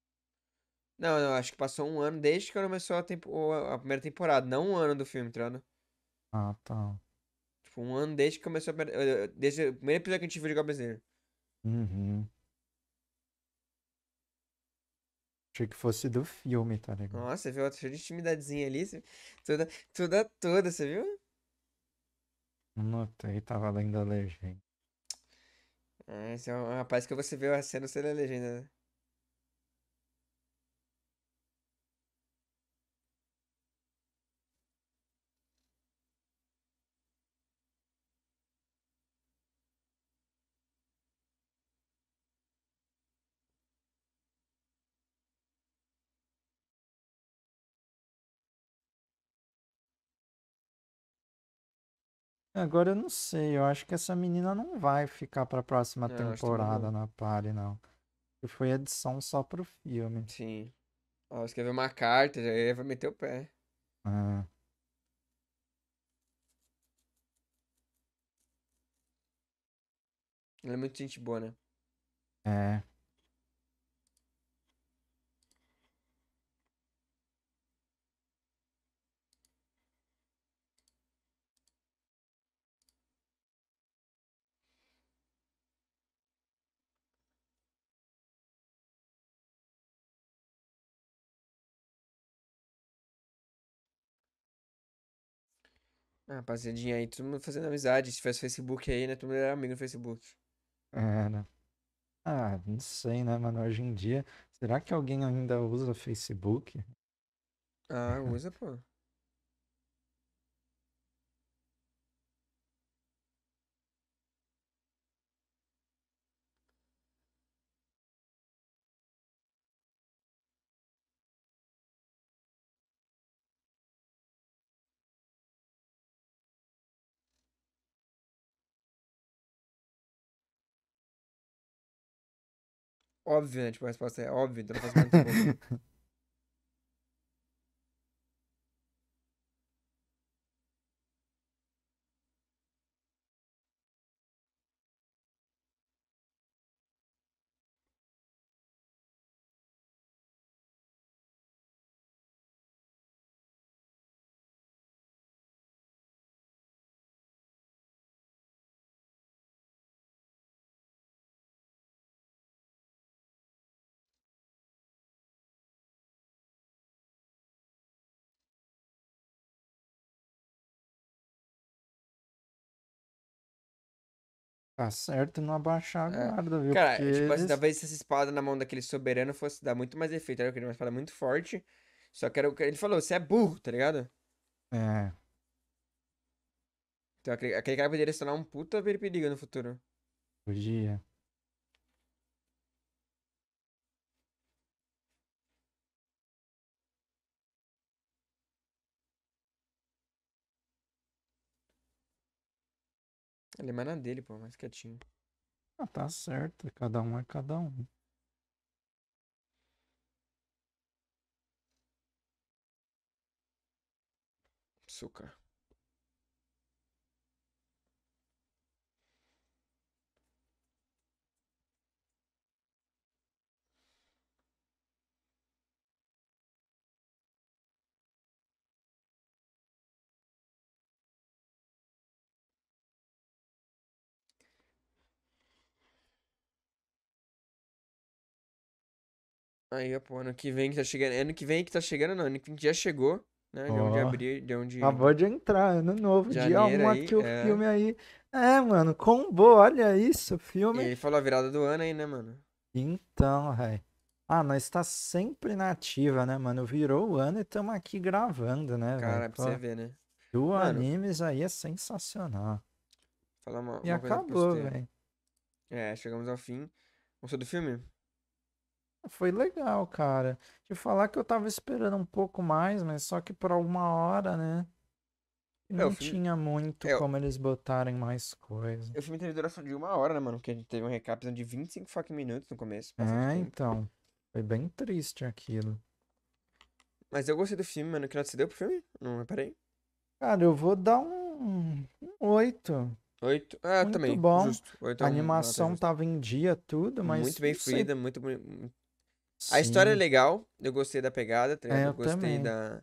Não, não, acho que passou um ano desde que começou a, tempo, a primeira temporada. Não um ano do filme, entendeu? Tá ah, tá. Tipo, um ano desde que começou a. Desde o primeiro episódio que a gente viu de Goblin Uhum. Achei que fosse do filme, tá ligado? Nossa, você viu? Cheio de intimidadezinha ali. Toda, toda, toda, você viu? Não notei, tava lendo a legenda. Ah, esse é, é um rapaz que você vê a cena sendo a legenda, né? Agora eu não sei, eu acho que essa menina não vai ficar pra próxima É, temporada na Party, não. Que foi edição só pro filme. Sim. Ó, escreveu uma carta, já ia- vai meter o pé. É. é muito gente boa, né? É. Ah, rapaziadinha aí, todo mundo fazendo amizade. Se tivesse Facebook aí, né? Todo mundo era amigo no Facebook. É, né? Ah, não sei, né, mano? Hoje em dia, será que alguém ainda usa Facebook? Ah, usa, pô. óbvio, né? Tipo, a resposta é óbvio, então não faço mais Tá certo não abaixar a é. guarda, viu? Cara, Porque é tipo assim, talvez se essa espada na mão daquele soberano fosse dar muito mais efeito. Era eu queria uma espada muito forte. Só que era o que ele falou, você é burro, tá ligado? É. Então aquele, aquele cara poderia se tornar um puta perigo no futuro. Podia. Ele é mais na dele, pô, mais quietinho. Ah, tá certo. Cada um é cada um. Açúcar. Aí, pô, ano que vem que tá chegando. Ano que vem que tá chegando, não. Ano que já chegou, né? De onde abrir, de onde. Acabou de entrar, ano novo, Janeiro, dia 1 um, o é. filme aí. É, mano, combo, olha isso, filme. E aí falou a virada do ano aí, né, mano? Então, velho. Ah, nós tá sempre na ativa, né, mano? Virou o ano e estamos aqui gravando, né, velho? Cara, é pra você ver, né? Do mano, animes aí é sensacional. Falar uma, uma e acabou, velho. É, chegamos ao fim. Gostou do filme? Foi legal, cara. De falar que eu tava esperando um pouco mais, mas só que por alguma hora, né? É, não é, filme... tinha muito é, como eles botarem mais coisa. É, o filme teve duração de uma hora, né, mano? Porque a gente teve um recap de 25 fucking minutos no começo. É, então. Foi bem triste aquilo. Mas eu gostei do filme, mano. Que nota você deu pro filme? Não reparei. Cara, eu vou dar um, um 8. 8? Ah, muito também. Muito bom. Justo. 8 é a animação tava em dia, tudo, mas... Muito bem fluida, muito Sim. A história é legal, eu gostei da pegada, tá é, eu gostei da,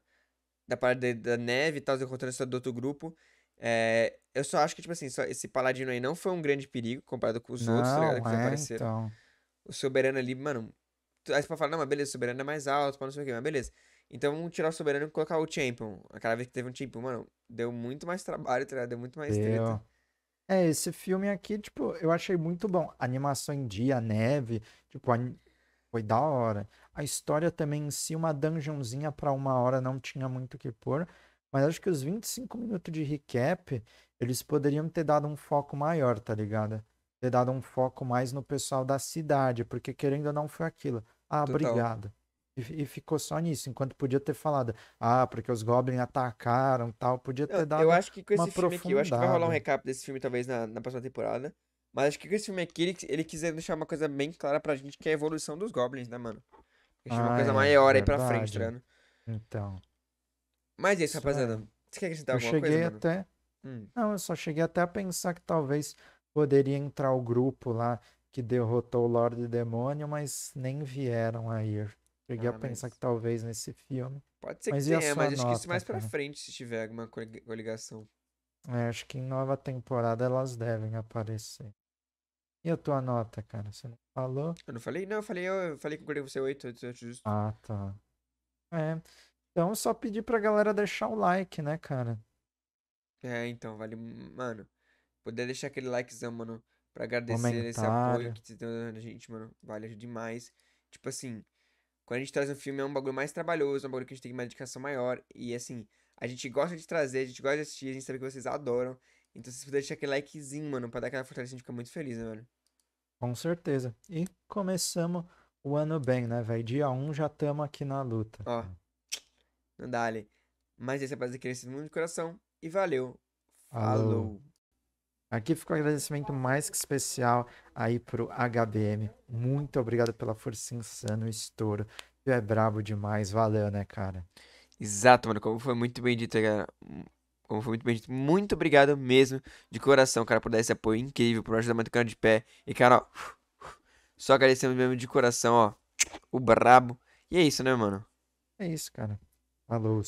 da parte da neve e tal, encontrando essa do outro grupo. É, eu só acho que, tipo assim, esse paladino aí não foi um grande perigo comparado com os não, outros, tá ligado? Que é, apareceram. Então. O soberano ali, mano. Aí você pode falar, não, mas beleza, o soberano é mais alto, não sei o quê, mas beleza. Então vamos tirar o soberano e colocar o champion. Aquela vez que teve um champion, mano, deu muito mais trabalho, tá ligado? Deu muito mais treta. É, esse filme aqui, tipo, eu achei muito bom. Animação em dia, neve, tipo, foi da hora. A história também em si, uma dungeonzinha para uma hora não tinha muito o que pôr. Mas acho que os 25 minutos de recap, eles poderiam ter dado um foco maior, tá ligado? Ter dado um foco mais no pessoal da cidade, porque querendo ou não foi aquilo. Ah, Total. obrigado. E, e, ficou só nisso, enquanto podia ter falado, ah, porque os goblins atacaram tal, podia ter dado. Eu acho que com esse filme aqui, eu acho que vai rolar um recap desse filme, talvez, na, na próxima temporada. Né? Mas acho que esse filme aqui, ele, ele quiser deixar uma coisa bem clara pra gente, que é a evolução dos Goblins, né, mano? Deixar ah, uma coisa ah, é, maior aí pra frente, tá ligado? Então. Mas é isso, rapaziada. É. Você quer acrescentar eu alguma cheguei coisa? Até... Hum. Não, eu só cheguei até a pensar que talvez poderia entrar o grupo lá que derrotou o Lorde Demônio, mas nem vieram a ir. Cheguei ah, a pensar que talvez nesse filme. Pode ser mas que tenha, mas nota, acho que isso mais pra cara? frente, se tiver alguma coligação. É, acho que em nova temporada elas devem aparecer. E a tua nota, cara? Você não falou? Eu não falei? Não, eu falei, eu, eu falei que eu queria você 8 antes disso. Ah, tá. É. Então, só pedir pra galera deixar o like, né, cara? É, então, vale. Mano, poder deixar aquele likezão, mano, pra agradecer Comentário. esse apoio que você tá dando a gente, mano. Vale demais. Tipo assim, quando a gente traz um filme é um bagulho mais trabalhoso, é um bagulho que a gente tem uma dedicação maior. E assim, a gente gosta de trazer, a gente gosta de assistir, a gente sabe que vocês adoram. Então, se puder deixar aquele likezinho, mano, pra dar aquela fortaleza, a gente fica muito feliz, né, velho? Com certeza. E começamos o ano bem, né, velho? Dia 1 um já tamo aqui na luta. Ó. Não dá, ali. Mas esse é pra crescer muito de coração. E valeu. Falou. Falou. Aqui ficou um agradecimento mais que especial aí pro HBM. Muito obrigado pela força insana, o estouro. Tu é brabo demais, valeu, né, cara? Exato, mano. Como foi muito bem dito, cara. Como foi muito bem dito, muito obrigado mesmo de coração, cara, por dar esse apoio incrível, por ajudar muito o cara de pé. E, cara, ó, só agradecemos mesmo de coração, ó. O brabo. E é isso, né, mano? É isso, cara. Falou.